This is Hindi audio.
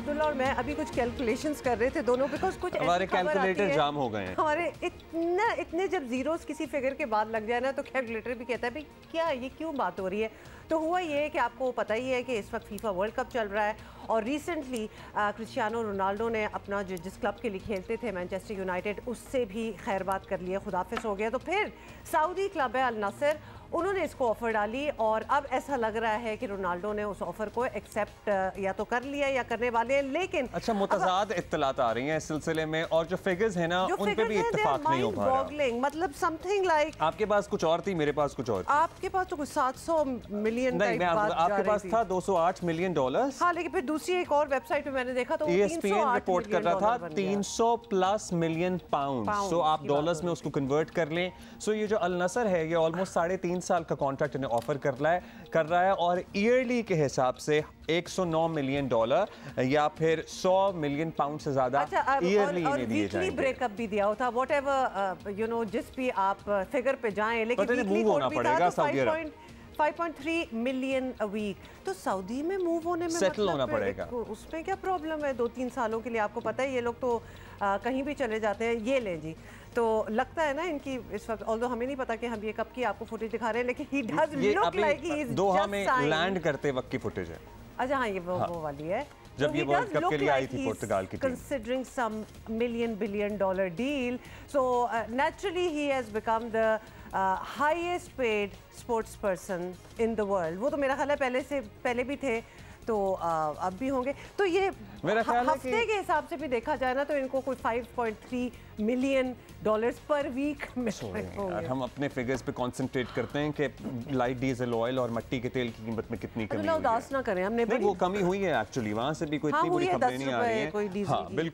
अब्दुल्ला और मैं अभी कुछ कैलकुलेशंस कर रहे थे दोनों बिकॉज कुछ हमारे कैलकुलेटर जाम हो गए हैं हमारे इतना इतने जब जीरोस किसी फिगर के बाद लग जाए ना तो कैलकुलेटर भी कहता है भाई क्या ये क्यों बात हो रही है तो हुआ ये कि आपको पता ही है कि इस वक्त फीफा वर्ल्ड कप चल रहा है और रिसेंटली क्रिस्टियानो रोनाल्डो ने अपना जो जिस क्लब के लिए खेलते थे मैनचेस्टर यूनाइटेड उससे भी खैरबात कर लिए खुदाफिस हो गया तो फिर सऊदी क्लब है अल नसर उन्होंने इसको ऑफ़र डाली और अब ऐसा लग रहा है कि रोनाल्डो ने उस ऑफ़र को एक्सेप्ट या तो कर लिया या करने वाले हैं लेकिन अच्छा मुतजाद इतलात आ रही हैं इस सिलसिले में और जो फिगर्स हैं ना उन पे भी इतफाक नहीं हो पा रहा मतलब समथिंग लाइक आपके पास कुछ और थी मेरे पास कुछ और आपके पास तो कुछ 700 मिलियन नहीं आपके पास था 208 मिलियन डॉलर हाँ लेकिन फिर दूसरी एक और वेबसाइट पर मैंने देखा तो ESPN रिपोर्ट कर रहा था 300 प्लस मिलियन पाउंड सो आप डॉलर में उसको कन्वर्ट कर लें सो ये जो अल है ये ऑलमोस्ट साढ़े तीन साल का कॉन्ट्रैक्ट इन्हें ऑफर कर रहा है कर रहा है और ईयरली के हिसाब से 109 मिलियन डॉलर या फिर 100 मिलियन पाउंड से ज्यादा अच्छा, ईयरली अच्छा, दिए ब्रेकअप भी दिया होता वॉट एवर यू नो जिस भी आप फिगर uh, पे जाएं लेकिन मूव होना पड़ेगा Saudi Arab 5.3 million a week तो सऊदी तो में मूव होने में सेटल मतलब होना पड़ेगा उसमें क्या प्रॉब्लम है दो तीन सालों के लिए आपको पता है ये लोग तो आ, uh, कहीं भी चले जाते हैं ये लें जी तो लगता है ना इनकी इस वक्त ऑल्दो हमें नहीं पता कि हम ये कब की आपको फुटेज दिखा रहे हैं लेकिन he does look like he is Doha में लैंड करते वक्त की फुटेज है अच्छा हाँ ये वो हाँ। वो वाली है जब ये वर्ल्ड कप के लिए आई थी पुर्तगाल की considering some million billion dollar deal so naturally he has become the highest paid sports person in the world वो तो मेरा ख्याल है पहले से पहले भी थे तो अब भी होंगे तो ये मेरा ख्याल हफ्ते के हिसाब से भी देखा जाए ना तो इनको कोई 5.3 मिलियन डॉलर्स पर वीक मिल रहे हम अपने फिगर्स पे कंसंट्रेट करते हैं कि लाइट डीजल ऑयल और मट्टी के तेल की कीमत में कितनी कमी उदास ना करें हमने वो कमी हुई है एक्चुअली वहाँ से भी कोई हाँ, इतनी बड़ी खबरें नहीं आ रही है हाँ, बिल्कुल